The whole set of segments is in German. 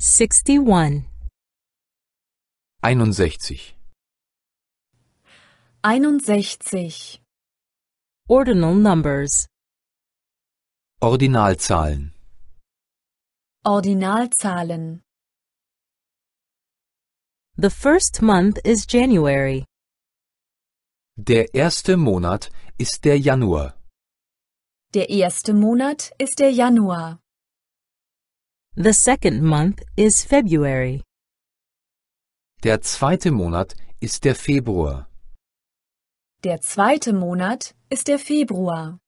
61 61 61 Ordinal numbers Ordinalzahlen Ordinalzahlen The first month is January. Der erste Monat ist der Januar. Der erste Monat ist der Januar. The second month is February. Der zweite Monat ist der Februar. Der zweite Monat ist der Februar.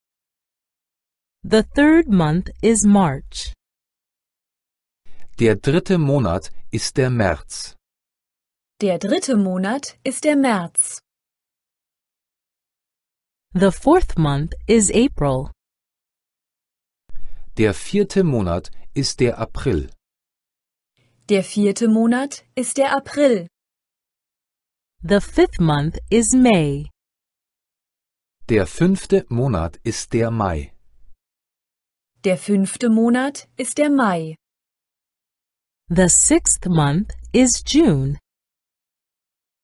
The third month is March. Der dritte Monat ist der März. Der dritte Monat ist der März. The fourth month is April. Der vierte Monat ist ist der April. Der vierte Monat ist der April. The fifth month is May. Der fünfte Monat ist der Mai. Der fünfte Monat ist der Mai. The sixth month is June.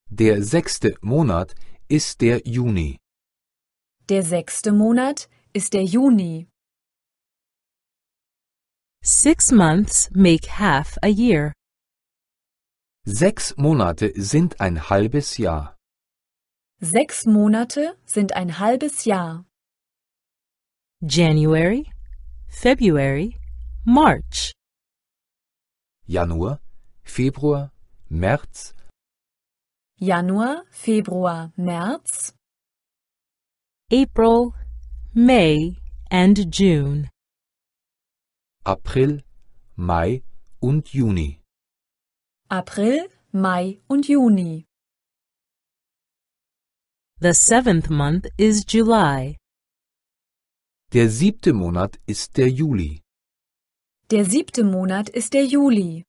Der sechste Monat ist der Juni. Der sechste Monat ist der Juni. Six months make half a year. Sechs Monate sind ein halbes Jahr. Sechs Monate sind ein halbes Jahr. January, February, March. Januar, Februar, März. Januar, Februar, März. April, May and June. April, Mai und Juni. April, Mai und Juni. The seventh month is July. Der siebte Monat ist der Juli. Der siebte Monat ist der Juli.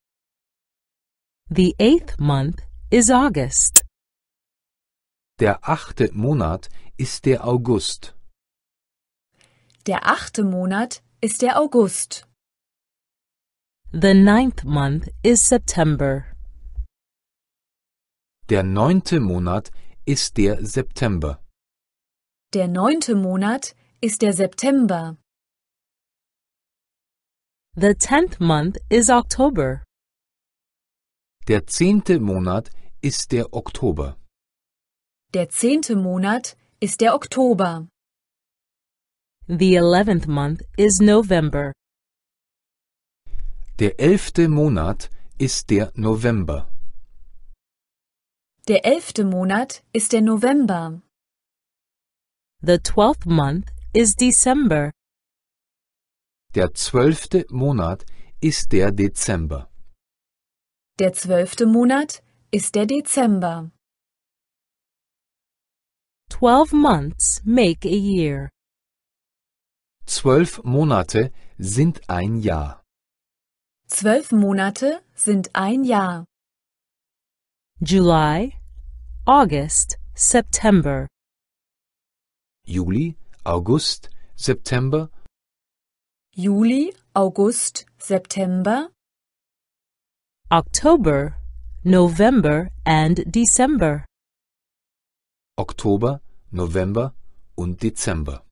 The eighth month is August. Der achte Monat ist der August. Der achte Monat ist der August. The ninth month is September. Der neunte Monat ist der September. Der neunte Monat ist der September. The tenth month is October. Der zehnte Monat ist der Oktober. Der zehnte Monat ist der Oktober. The eleventh month is November. Der elfte Monat ist der November. Der elfte Monat ist der November. The twelfth month is December. Der zwölfte Monat ist der Dezember. Der zwölfte Monat ist der Dezember. Twelve months make a year. Zwölf Monate sind ein Jahr. Zwölf Monate sind ein Jahr. July, August, September. Juli, August, September. Juli, August, September. October, November and December. Oktober, November und Dezember.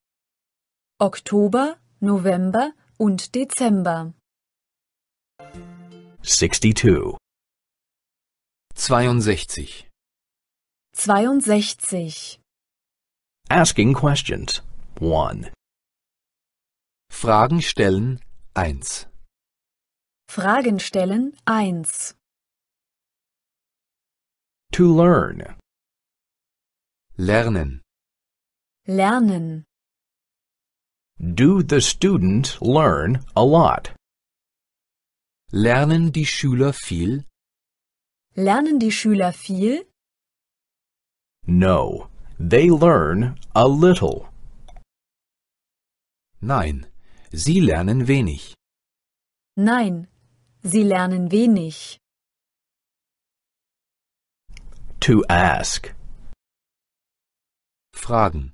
Oktober, November und Dezember. 62 62 62 Asking questions 1 Fragen stellen 1 Fragen stellen 1 To learn Lernen Lernen Do the student learn a lot? Lernen die Schüler viel? Lernen die Schüler viel? No, they learn a little. Nein, sie lernen wenig. Nein, sie lernen wenig. To ask. Fragen.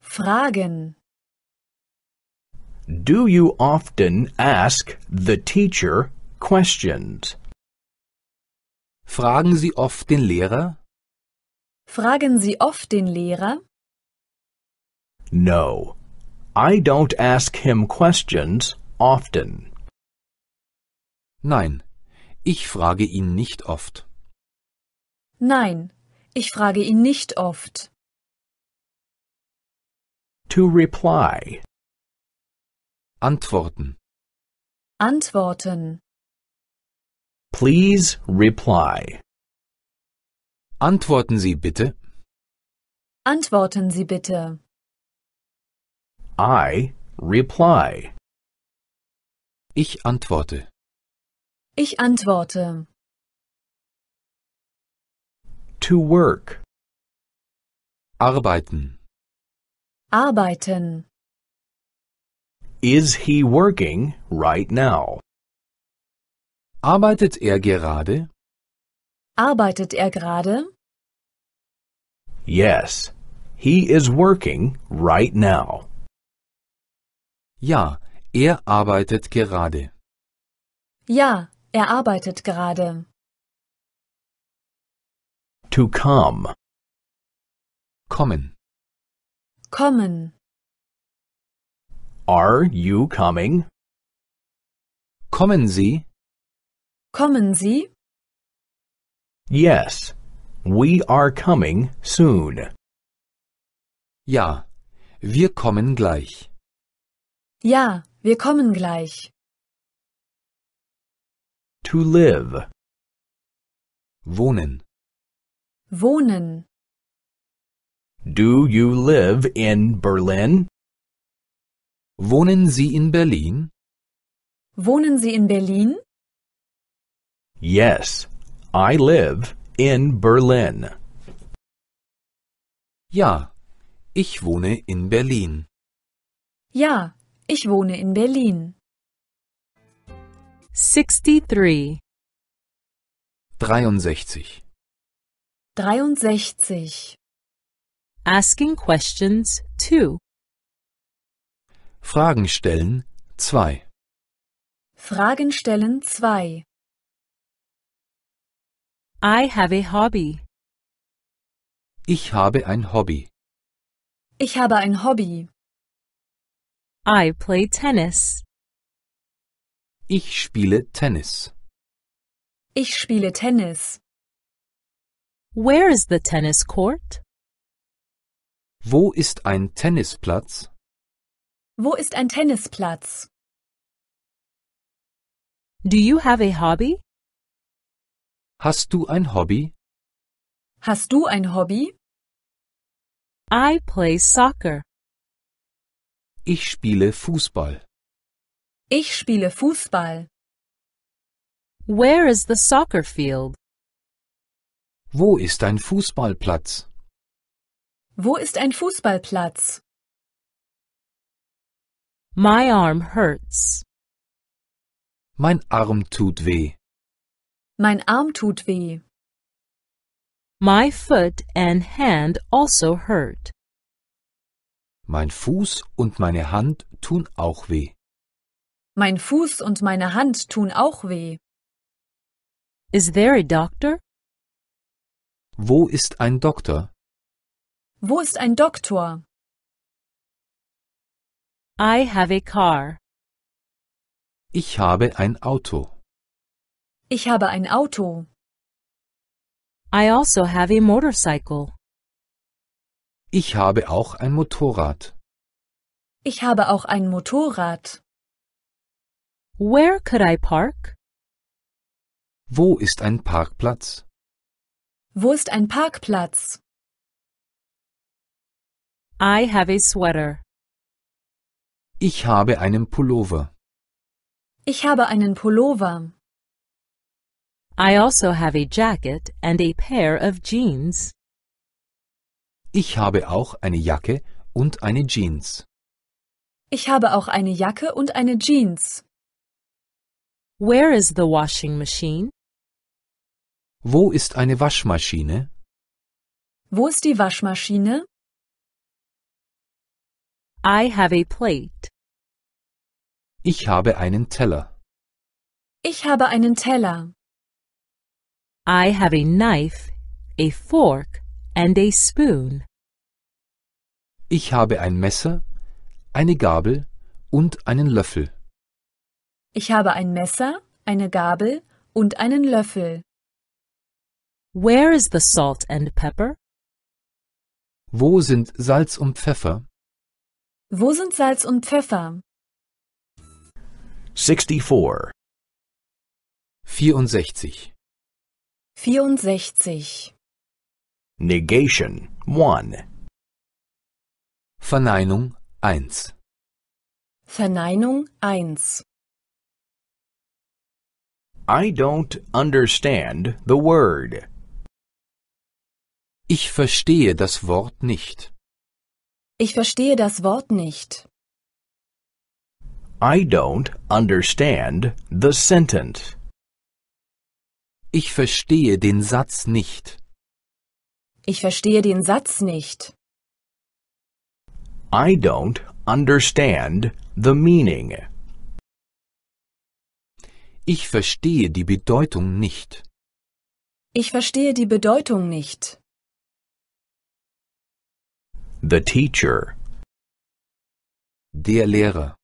Fragen. Do you often ask the teacher questions? Fragen Sie oft den Lehrer? Fragen Sie oft den Lehrer? No. I don't ask him questions often. Nein, ich frage ihn nicht oft. Nein, ich frage ihn nicht oft. To reply Antworten. Antworten. Please reply. Antworten Sie bitte. Antworten Sie bitte. I reply. Ich antworte. Ich antworte. To work. Arbeiten. Arbeiten. Is he working right now? Arbeitet er gerade? Arbeitet er gerade? Yes, he is working right now. Ja, er arbeitet gerade. Ja, er arbeitet gerade. To come. Kommen. Kommen. Are you coming? Kommen Sie? Kommen Sie? Yes, we are coming soon. Ja, wir kommen gleich. Ja, wir kommen gleich. To live. Wohnen. Wohnen. Do you live in Berlin? Wohnen Sie in Berlin? Wohnen Sie in Berlin? Yes, I live in Berlin. Ja, ich wohne in Berlin. Ja, ich wohne in Berlin. 63 63 63 Asking questions 2 Fragen stellen 2 Fragen stellen 2 I have a hobby. Ich habe ein Hobby. Ich habe ein Hobby. I play tennis. Ich spiele Tennis. Ich spiele Tennis. Where is the tennis court? Wo ist ein Tennisplatz? Wo ist ein Tennisplatz? Do you have a hobby? Hast du ein Hobby? Hast du ein Hobby? I play soccer. Ich spiele Fußball. Ich spiele Fußball. Where is the soccer field? Wo ist ein Fußballplatz? Wo ist ein Fußballplatz? My arm hurts. Mein Arm tut weh. Mein Arm tut weh. My foot and hand also hurt. Mein Fuß und meine Hand tun auch weh. Mein Fuß und meine Hand tun auch weh. Is there a doctor? Wo ist ein Doktor? Wo ist ein Doktor? I have a car. Ich habe ein Auto. Ich habe ein Auto. I also have a motorcycle. Ich habe auch ein Motorrad. Ich habe auch ein Motorrad. Where could I park? Wo ist ein Parkplatz? Wo ist ein Parkplatz? I have a sweater. Ich habe einen Pullover. Ich habe einen Pullover. I also have a jacket and a pair of jeans. Ich habe auch eine Jacke und eine Jeans. Ich habe auch eine Jacke und eine Jeans. Where is the washing machine? Wo ist eine Waschmaschine? Wo ist die Waschmaschine? I have a plate. Ich habe einen Teller. Ich habe einen Teller. I have a knife, a fork and a spoon. Ich habe ein Messer, eine Gabel und einen Löffel. Ich habe ein Messer, eine Gabel und einen Löffel. Where is the salt and pepper? Wo sind Salz und Pfeffer? Wo sind Salz und Pfeffer? 64 64 64 Negation 1 Verneinung 1 Verneinung 1 I don't understand the word. Ich verstehe das Wort nicht. Ich verstehe das Wort nicht. I don't understand the sentence. Ich verstehe den Satz nicht. Ich verstehe den Satz nicht. I don't understand the meaning. Ich verstehe die Bedeutung nicht. Ich verstehe die Bedeutung nicht. The teacher. Der Lehrer.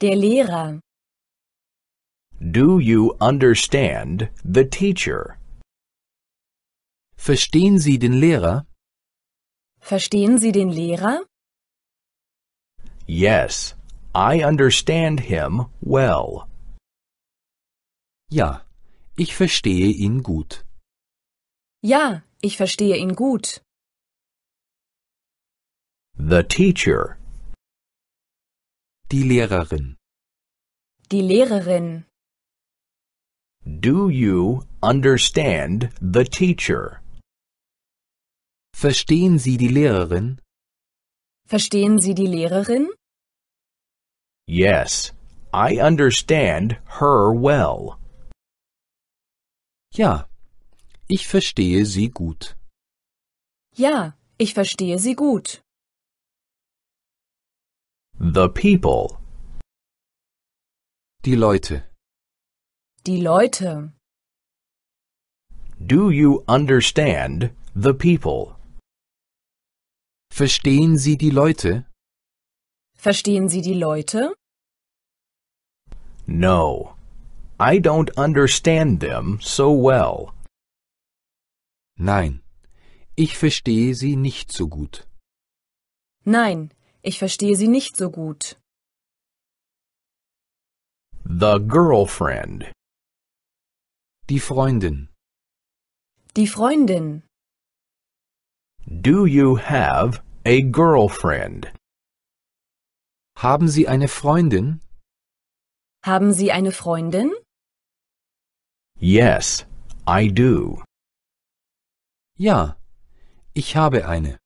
Der Lehrer. Do you understand the teacher? Verstehen Sie den Lehrer? Verstehen Sie den Lehrer? Yes, I understand him well. Ja, ich verstehe ihn gut. Ja, ich verstehe ihn gut. The teacher die Lehrerin. Die Lehrerin. Do you understand the teacher? Verstehen Sie die Lehrerin? Verstehen Sie die Lehrerin? Yes, I understand her well. Ja, ich verstehe sie gut. Ja, ich verstehe sie gut. The people. Die Leute. Die Leute. Do you understand the people? Verstehen Sie die Leute? Verstehen Sie die Leute? No. I don't understand them so well. Nein, ich verstehe sie nicht so gut. Nein, ich verstehe sie nicht so gut. The girlfriend. Die Freundin. Die Freundin. Do you have a girlfriend? Haben Sie eine Freundin? Haben Sie eine Freundin? Yes, I do. Ja, ich habe eine.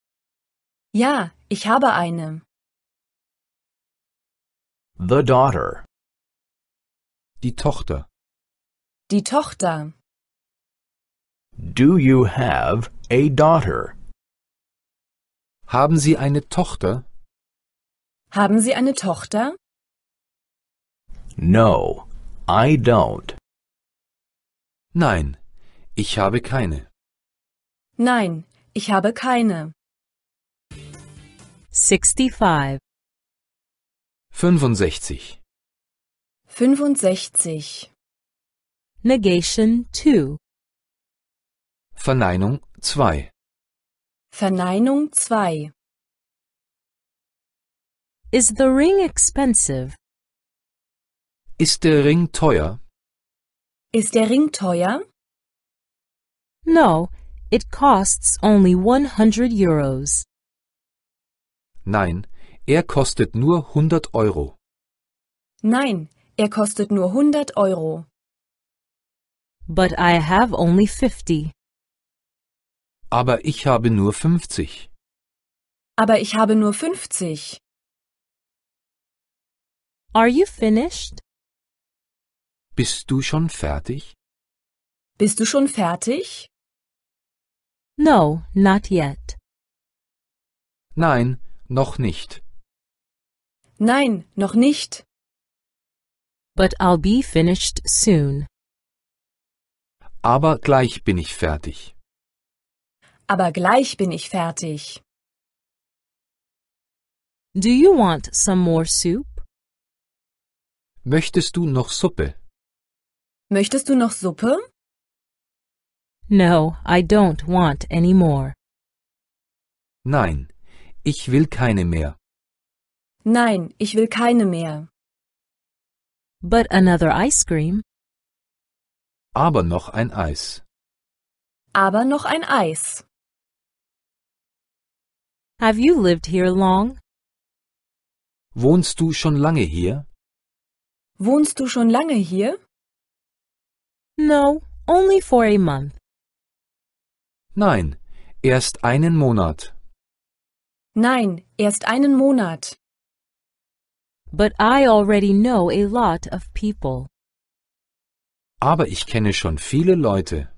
Ja, ich habe eine. The daughter. Die Tochter. Die Tochter. Do you have a daughter? Haben Sie eine Tochter? Haben Sie eine Tochter? No, I don't. Nein, ich habe keine. Nein, ich habe keine. 65 65. 65. Negation 2. Verneinung 2. Verneinung 2. Is the ring expensive? Ist der Ring teuer? Ist der Ring teuer? No, it costs only 100 euros. Nein, er kostet nur 100 Euro. Nein, er kostet nur 100 Euro. But I have only 50. Aber ich habe nur 50. Aber ich habe nur 50. Are you finished? Bist du schon fertig? Bist du schon fertig? No, not yet. Nein, noch nicht. Nein, noch nicht. But I'll be finished soon. Aber gleich bin ich fertig. Aber gleich bin ich fertig. Do you want some more soup? Möchtest du noch Suppe? Möchtest du noch Suppe? No, I don't want any more. Nein, ich will keine mehr. Nein, ich will keine mehr. But another ice cream. Aber noch ein Eis. Aber noch ein Eis. Have you lived here long? Wohnst du schon lange hier? Wohnst du schon lange hier? No, only for a month. Nein, erst einen Monat. Nein, erst einen Monat. But I already know a lot of people. Aber ich kenne schon viele Leute.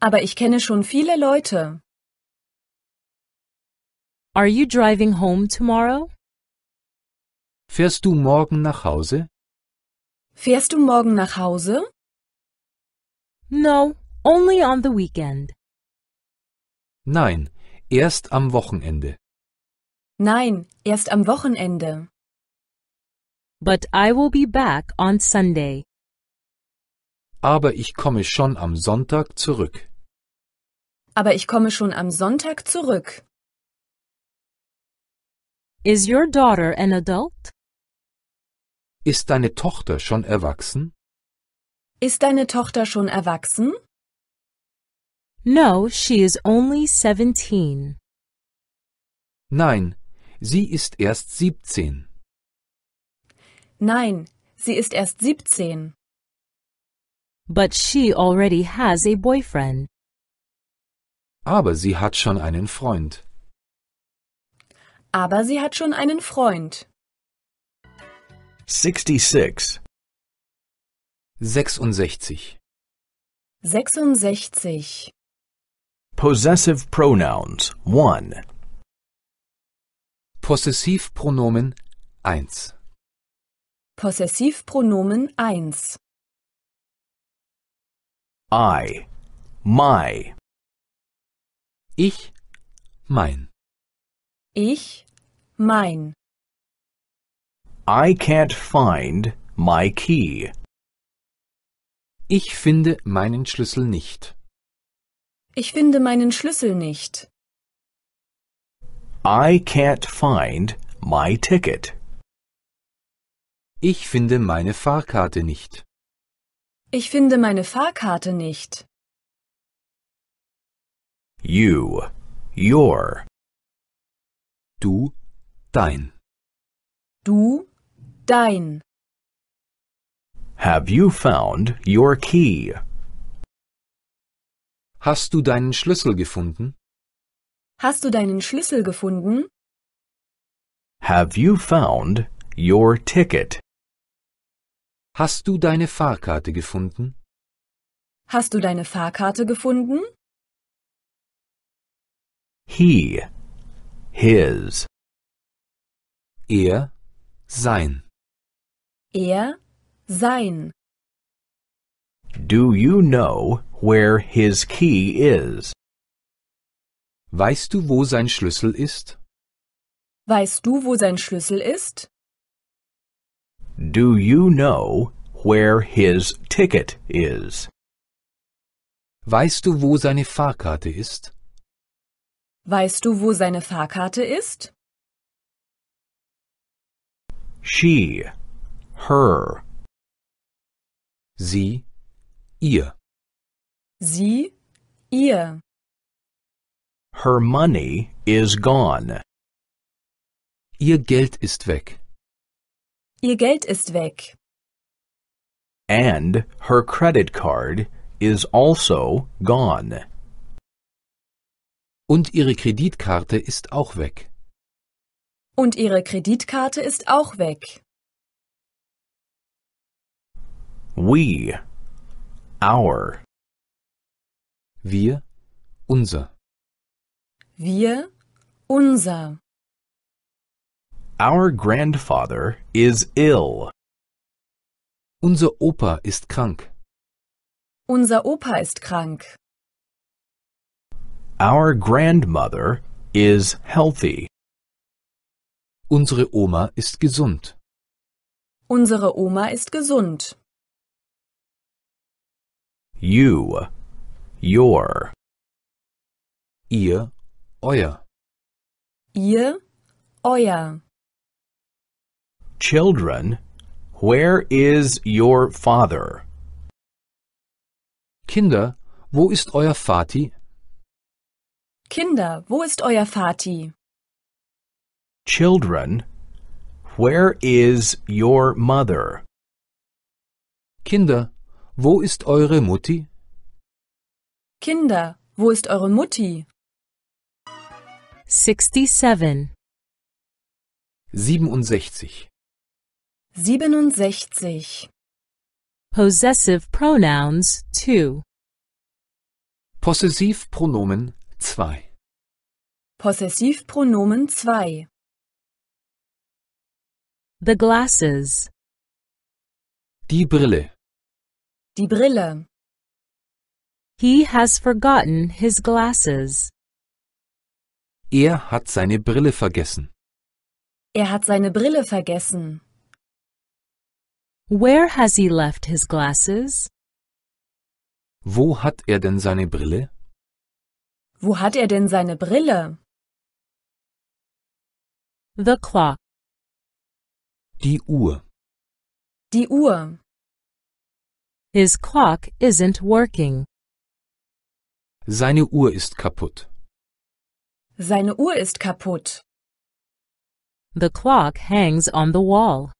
Aber ich kenne schon viele Leute. Are you driving home tomorrow? Fährst du morgen nach Hause? Fährst du morgen nach Hause? No, only on the weekend. Nein, erst am Wochenende. Nein, erst am Wochenende. But I will be back on Sunday. Aber ich komme schon am Sonntag zurück. Aber ich komme schon am Sonntag zurück. Is your daughter an adult? Ist deine Tochter schon erwachsen? Ist deine Tochter schon erwachsen? No, she is only 17. Nein, sie ist erst 17. Nein, sie ist erst 17. But she already has a boyfriend. Aber sie hat schon einen Freund. Aber sie hat schon einen Freund. 66 66 66 Possessive Pronouns 1 Possessivpronomen 1 Possessivpronomen 1 I, my. Ich, mein. Ich, mein. I can't find my key. Ich finde meinen Schlüssel nicht. Ich finde meinen Schlüssel nicht. I can't find my ticket. Ich finde meine Fahrkarte nicht. Ich finde meine Fahrkarte nicht. You, your. Du, dein. Du, dein. Have you found your key? Hast du deinen Schlüssel gefunden? Hast du deinen Schlüssel gefunden? Have you found your ticket? Hast du deine Fahrkarte gefunden? Hast du deine Fahrkarte gefunden? He, his. Er, sein. Er, sein. Do you know where his key is? Weißt du, wo sein Schlüssel ist? Weißt du, wo sein Schlüssel ist? Do you know where his ticket is? Weißt du, wo seine Fahrkarte ist? Weißt du, wo seine Fahrkarte ist? She, her. Sie, ihr. Sie, ihr. Her money is gone. Ihr Geld ist weg. Ihr Geld ist weg. And her credit card is also gone. Und ihre Kreditkarte ist auch weg. Und ihre Kreditkarte ist auch weg. We, our. Wir, unser. Wir, unser. Our grandfather is ill. Unser Opa ist krank. Unser Opa ist krank. Our grandmother is healthy. Unsere Oma ist gesund. Unsere Oma ist gesund. You, your. Ihr, euer. Ihr, euer. Children, where is your father? Kinder, wo ist euer Vati? Kinder, wo ist euer Vati? Children, where is your mother? Kinder, wo ist eure Mutti? Kinder, wo ist eure Mutti? 67 67 67 Possessive Pronouns 2 Possessivpronomen 2 Possessivpronomen 2 The glasses Die Brille Die Brille He has forgotten his glasses Er hat seine Brille vergessen Er hat seine Brille vergessen Where has he left his glasses? Wo hat er denn seine Brille? Wo hat er denn seine Brille? The clock. Die Uhr. Die Uhr. His clock isn't working. Seine Uhr ist kaputt. Seine Uhr ist kaputt. The clock hangs on the wall.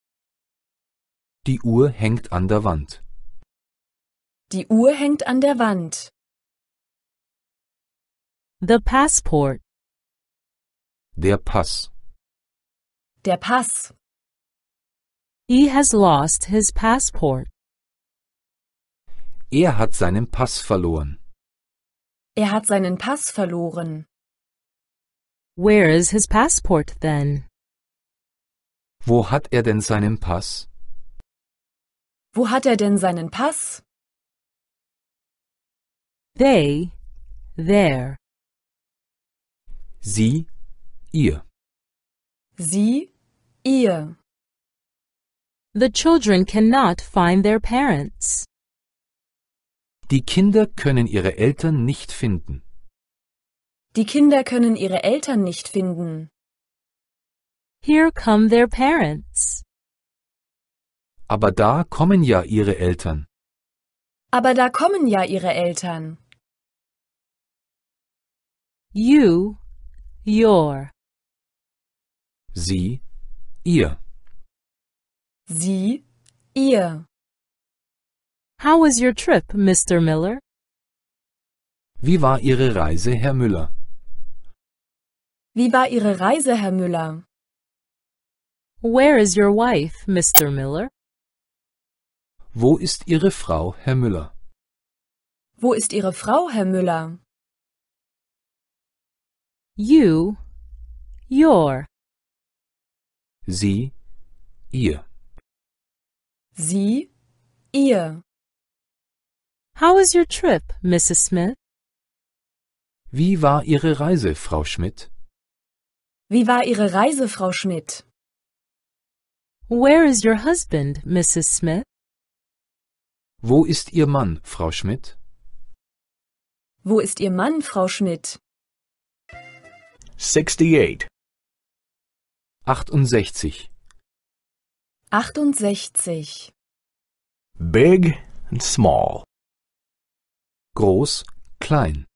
Die Uhr hängt an der Wand. Die Uhr hängt an der Wand. The passport. Der Pass. Der Pass. He has lost his passport. Er hat seinen Pass verloren. Er hat seinen Pass verloren. Where is his passport then? Wo hat er denn seinen Pass? Wo hat er denn seinen Pass? They, there. Sie, ihr. Sie, ihr. The children cannot find their parents. Die Kinder können ihre Eltern nicht finden. Die Kinder können ihre Eltern nicht finden. Here come their parents. Aber da kommen ja ihre Eltern. Aber da kommen ja ihre Eltern. You, your. Sie, ihr. Sie, ihr. How was your trip, Mr. Miller? Wie war Ihre Reise, Herr Müller? Wie war Ihre Reise, Herr Müller? Where is your wife, Mr. Miller? Wo ist Ihre Frau, Herr Müller? Wo ist Ihre Frau, Herr Müller? You, your. Sie, ihr. Sie, ihr. How was your trip, Mrs. Smith? Wie war Ihre Reise, Frau Schmidt? Wie war Ihre Reise, Frau Schmidt? Where is your husband, Mrs. Smith? Wo ist Ihr Mann, Frau Schmidt? Wo ist Ihr Mann, Frau Schmidt? 68. 68. 68. Big and small. Groß, klein.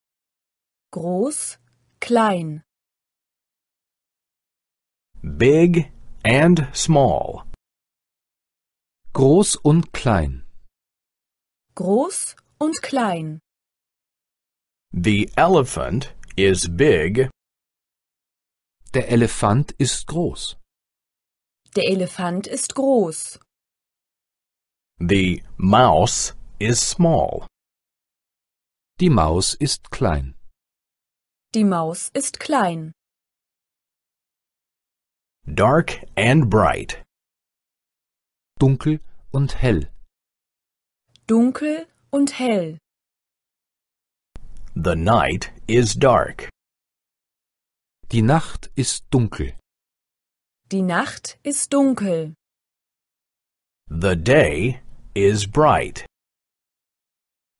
Groß, klein. Big and small. Groß und klein groß und klein. The elephant is big. Der Elefant ist groß. Der Elefant ist groß. The mouse is small. Die Maus ist klein. Die Maus ist klein. Dark and bright. Dunkel und hell dunkel und hell. The night is dark. Die Nacht ist dunkel. Die Nacht ist dunkel. The day is bright.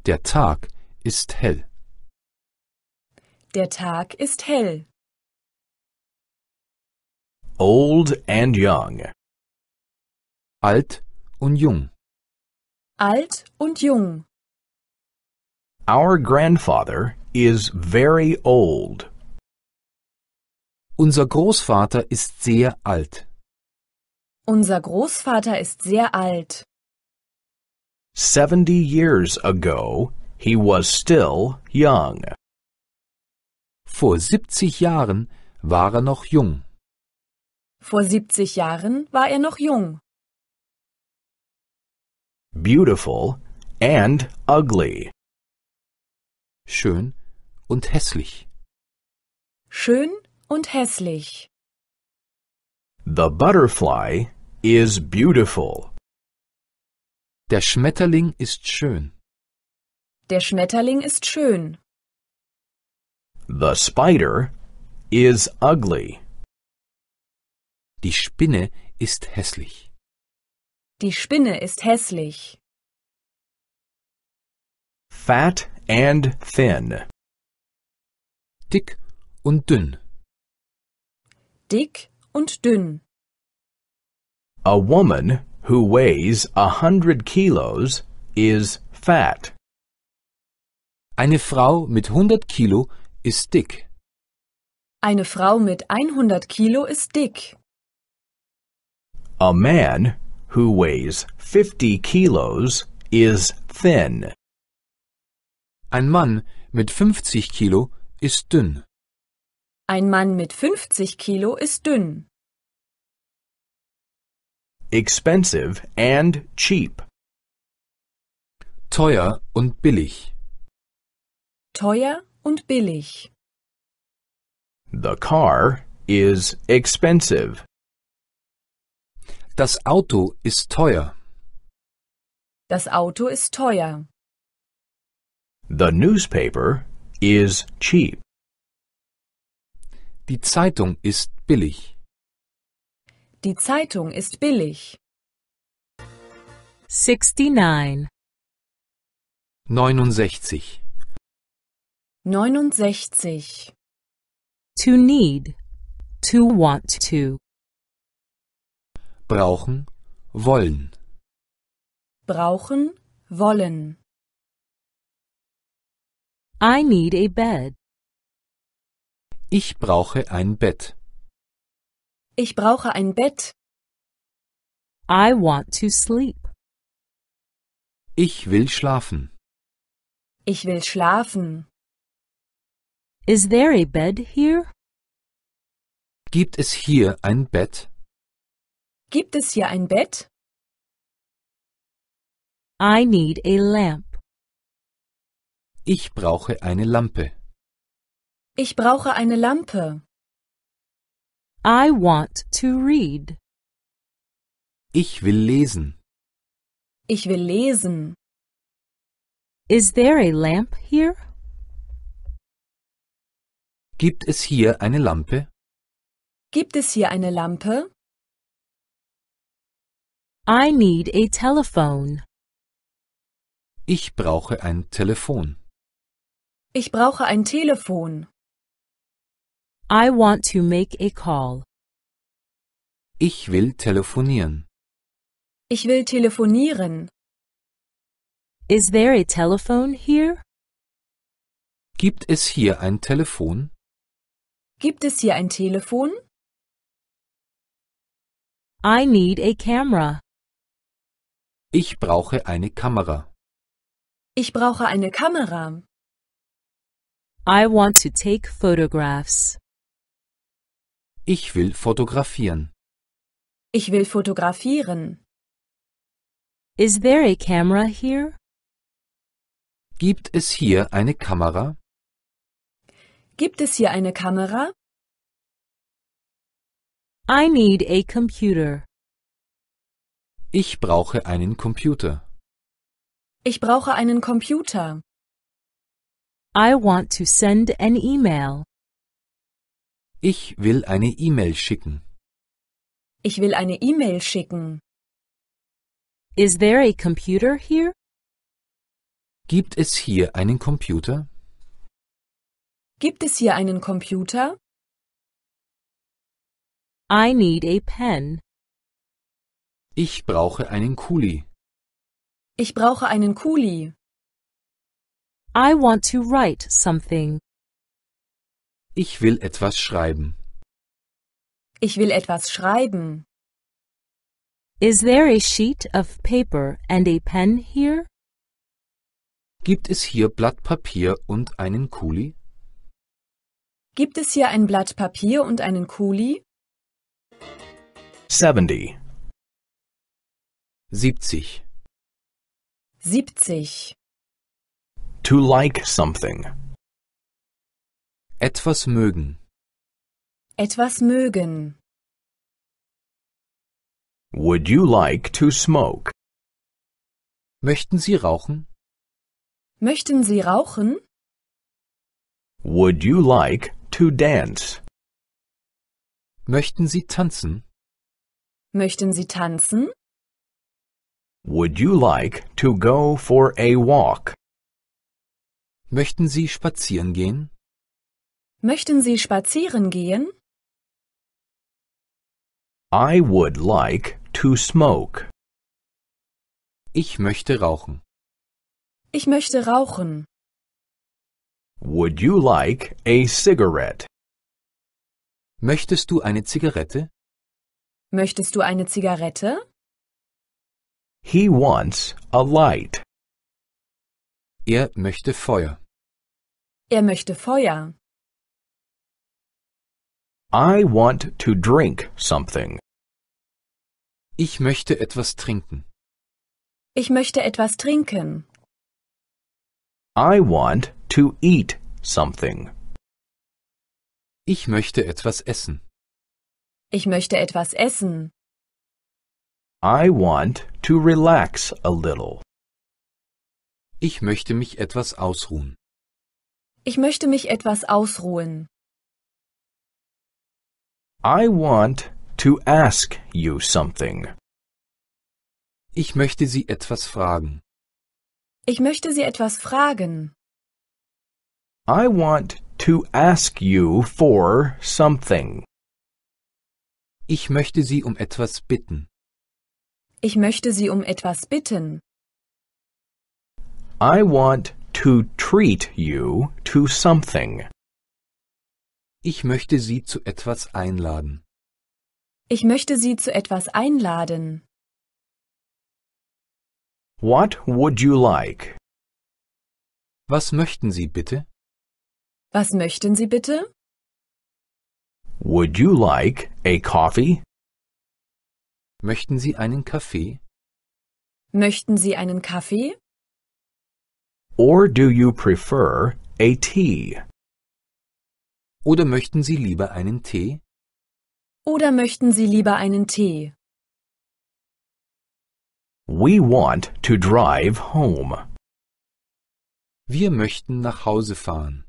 Der Tag ist hell. Der Tag ist hell. Old and young. Alt und jung alt und jung. Our grandfather is very old. Unser Großvater ist sehr alt. Unser Großvater ist sehr alt. Seventy years ago, he was still young. Vor 70 Jahren war er noch jung. Vor 70 Jahren war er noch jung beautiful and ugly. Schön und hässlich. Schön und hässlich. The butterfly is beautiful. Der Schmetterling ist schön. Der Schmetterling ist schön. The spider is ugly. Die Spinne ist hässlich. Die Spinne ist hässlich. Fat and thin. Dick und dünn. Dick und dünn. A woman who weighs a hundred kilos is fat. Eine Frau mit 100 Kilo ist dick. Eine Frau mit 100 Kilo ist dick. A man who weighs 50 kilos is thin. Ein Mann mit 50 Kilo ist dünn. Ein Mann mit 50 Kilo ist dünn. Expensive and cheap. Teuer und billig. Teuer und billig. The car is expensive. Das Auto ist teuer. Das Auto ist teuer. The newspaper is cheap. Die Zeitung ist billig. Die Zeitung ist billig. 69 69 69 To need to want to brauchen, wollen. Brauchen, wollen. I need a bed. Ich brauche ein Bett. Ich brauche ein Bett. I want to sleep. Ich will schlafen. Ich will schlafen. Is there a bed here? Gibt es hier ein Bett? Gibt es hier ein Bett? I need a lamp. Ich brauche eine Lampe. Ich brauche eine Lampe. I want to read. Ich will lesen. Ich will lesen. Is there a lamp here? Gibt es hier eine Lampe? Gibt es hier eine Lampe? I need a telephone. Ich brauche ein Telefon. Ich brauche ein Telefon. I want to make a call. Ich will telefonieren. Ich will telefonieren. Is there a telephone here? Gibt es hier ein Telefon? Gibt es hier ein Telefon? I need a camera. Ich brauche eine Kamera. Ich brauche eine Kamera. I want to take photographs. Ich will fotografieren. Ich will fotografieren. Is there a camera here? Gibt es hier eine Kamera? Gibt es hier eine Kamera? I need a computer. Ich brauche einen Computer. Ich brauche einen Computer. I want to send an email. Ich will eine E-Mail schicken. Ich will eine E-Mail schicken. Is there a computer here? Gibt es hier einen Computer? Gibt es hier einen Computer? I need a pen. Ich brauche einen Kuli. Ich brauche einen Kuli. I want to write something. Ich will etwas schreiben. Ich will etwas schreiben. Is there a sheet of paper and a pen here? Gibt es hier Blatt Papier und einen Kuli? Gibt es hier ein Blatt Papier und einen Kuli? 70. Siebzig. Siebzig. To like something. Etwas mögen. Etwas mögen. Would you like to smoke? Möchten Sie rauchen? Möchten Sie rauchen? Would you like to dance? Möchten Sie tanzen? Möchten Sie tanzen? Would you like to go for a walk? Möchten Sie spazieren gehen? Möchten Sie spazieren gehen? I would like to smoke. Ich möchte rauchen. Ich möchte rauchen. Would you like a cigarette? Möchtest du eine Zigarette? Möchtest du eine Zigarette? He wants a light. Er möchte Feuer. Er möchte Feuer. I want to drink something. Ich möchte etwas trinken. Ich möchte etwas trinken. I want to eat something. Ich möchte etwas essen. Ich möchte etwas essen. I want to relax a little. Ich möchte mich etwas ausruhen. Ich möchte mich etwas ausruhen. I want to ask you something. Ich möchte Sie etwas fragen. Ich möchte Sie etwas fragen. I want to ask you for something. Ich möchte Sie um etwas bitten. Ich möchte Sie um etwas bitten. I want to treat you to something. Ich möchte Sie zu etwas einladen. Ich möchte Sie zu etwas einladen. What would you like? Was möchten Sie bitte? Was möchten Sie bitte? Would you like a coffee? Möchten Sie einen Kaffee? Möchten Sie einen Kaffee? Or do you prefer a tea? Oder möchten Sie lieber einen Tee? Oder möchten Sie lieber einen Tee? We want to drive home. Wir möchten nach Hause fahren.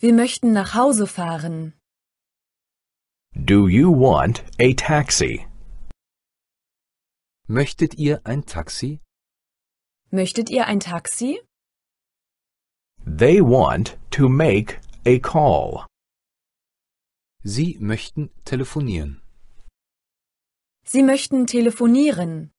Wir möchten nach Hause fahren. Do you want a taxi? Möchtet ihr ein Taxi? Möchtet ihr ein Taxi? They want to make a call. Sie möchten telefonieren. Sie möchten telefonieren.